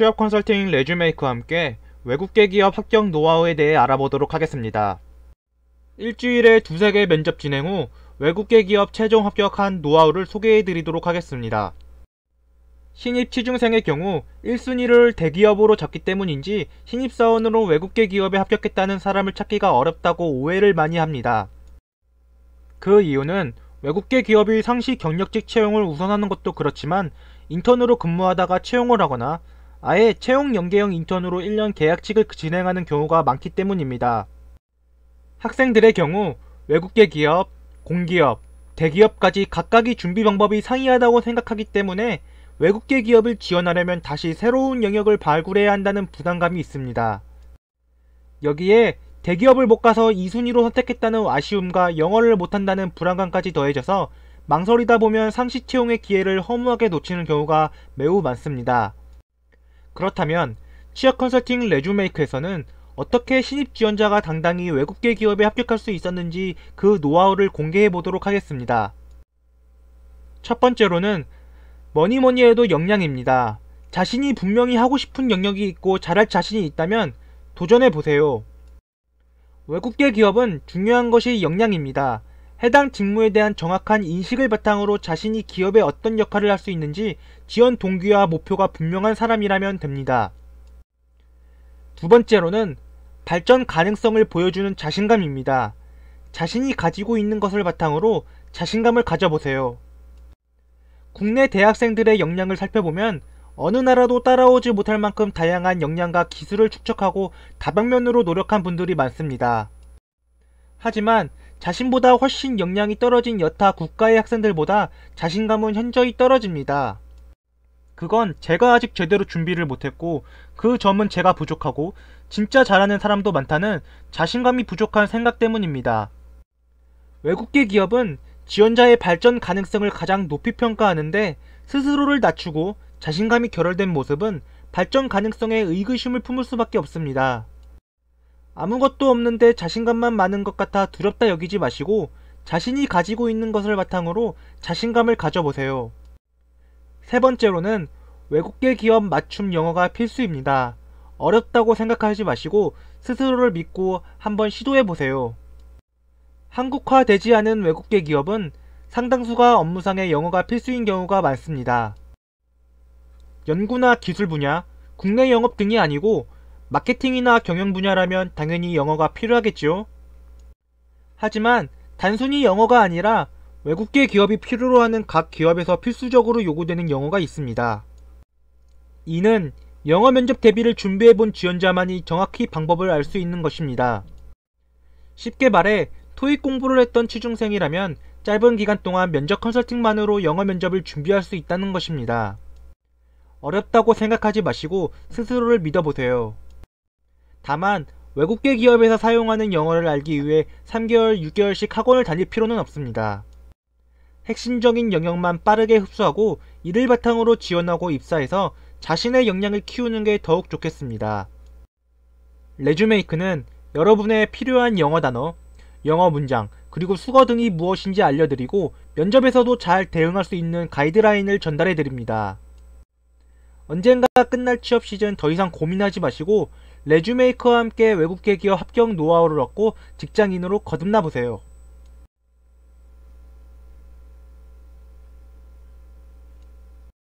취업 컨설팅 레주메이크와 함께 외국계 기업 합격 노하우에 대해 알아보도록 하겠습니다. 일주일에 두세 개 면접 진행 후 외국계 기업 최종 합격한 노하우를 소개해 드리도록 하겠습니다. 신입 취중생의 경우 1순위를 대기업으로 잡기 때문인지 신입사원으로 외국계 기업에 합격했다는 사람을 찾기가 어렵다고 오해를 많이 합니다. 그 이유는 외국계 기업이 상시 경력직 채용을 우선하는 것도 그렇지만 인턴으로 근무하다가 채용을 하거나 아예 채용 연계형 인턴으로 1년 계약직을 진행하는 경우가 많기 때문입니다. 학생들의 경우 외국계 기업, 공기업, 대기업까지 각각의 준비 방법이 상이하다고 생각하기 때문에 외국계 기업을 지원하려면 다시 새로운 영역을 발굴해야 한다는 부담감이 있습니다. 여기에 대기업을 못 가서 2순위로 선택했다는 아쉬움과 영어를 못한다는 불안감까지 더해져서 망설이다 보면 상시 채용의 기회를 허무하게 놓치는 경우가 매우 많습니다. 그렇다면 취업 컨설팅 레주메이크에서는 어떻게 신입 지원자가 당당히 외국계 기업에 합격할 수 있었는지 그 노하우를 공개해 보도록 하겠습니다. 첫 번째로는 뭐니뭐니 해도 역량입니다. 자신이 분명히 하고 싶은 영역이 있고 잘할 자신이 있다면 도전해 보세요. 외국계 기업은 중요한 것이 역량입니다. 해당 직무에 대한 정확한 인식을 바탕으로 자신이 기업에 어떤 역할을 할 수 있는지 지원 동기와 목표가 분명한 사람이라면 됩니다. 두 번째로는 발전 가능성을 보여주는 자신감입니다. 자신이 가지고 있는 것을 바탕으로 자신감을 가져보세요. 국내 대학생들의 역량을 살펴보면 어느 나라도 따라오지 못할 만큼 다양한 역량과 기술을 축적하고 다방면으로 노력한 분들이 많습니다. 하지만 자신보다 훨씬 역량이 떨어진 여타 국가의 학생들보다 자신감은 현저히 떨어집니다. 그건 제가 아직 제대로 준비를 못했고 그 점은 제가 부족하고 진짜 잘하는 사람도 많다는 자신감이 부족한 생각 때문입니다. 외국계 기업은 지원자의 발전 가능성을 가장 높이 평가하는데 스스로를 낮추고 자신감이 결여된 모습은 발전 가능성에 의구심을 품을 수밖에 없습니다. 아무것도 없는데 자신감만 많은 것 같아 두렵다 여기지 마시고 자신이 가지고 있는 것을 바탕으로 자신감을 가져보세요. 세 번째로는 외국계 기업 맞춤 영어가 필수입니다. 어렵다고 생각하지 마시고 스스로를 믿고 한번 시도해보세요. 한국화되지 않은 외국계 기업은 상당수가 업무상의 영어가 필수인 경우가 많습니다. 연구나 기술 분야, 국내 영업 등이 아니고 마케팅이나 경영 분야라면 당연히 영어가 필요하겠지요. 하지만 단순히 영어가 아니라 외국계 기업이 필요로 하는 각 기업에서 필수적으로 요구되는 영어가 있습니다. 이는 영어 면접 대비를 준비해본 지원자만이 정확히 방법을 알 수 있는 것입니다. 쉽게 말해 토익 공부를 했던 취중생이라면 짧은 기간 동안 면접 컨설팅만으로 영어 면접을 준비할 수 있다는 것입니다. 어렵다고 생각하지 마시고 스스로를 믿어보세요. 다만 외국계 기업에서 사용하는 영어를 알기 위해 3개월, 6개월씩 학원을 다닐 필요는 없습니다. 핵심적인 영역만 빠르게 흡수하고 이를 바탕으로 지원하고 입사해서 자신의 역량을 키우는 게 더욱 좋겠습니다. 레주메이크는 여러분의 필요한 영어 단어, 영어 문장, 그리고 수거 등이 무엇인지 알려드리고 면접에서도 잘 대응할 수 있는 가이드라인을 전달해드립니다. 언젠가 끝날 취업 시즌 더 이상 고민하지 마시고 레주메이크와 함께 외국계 기업 합격 노하우를 얻고 직장인으로 거듭나 보세요.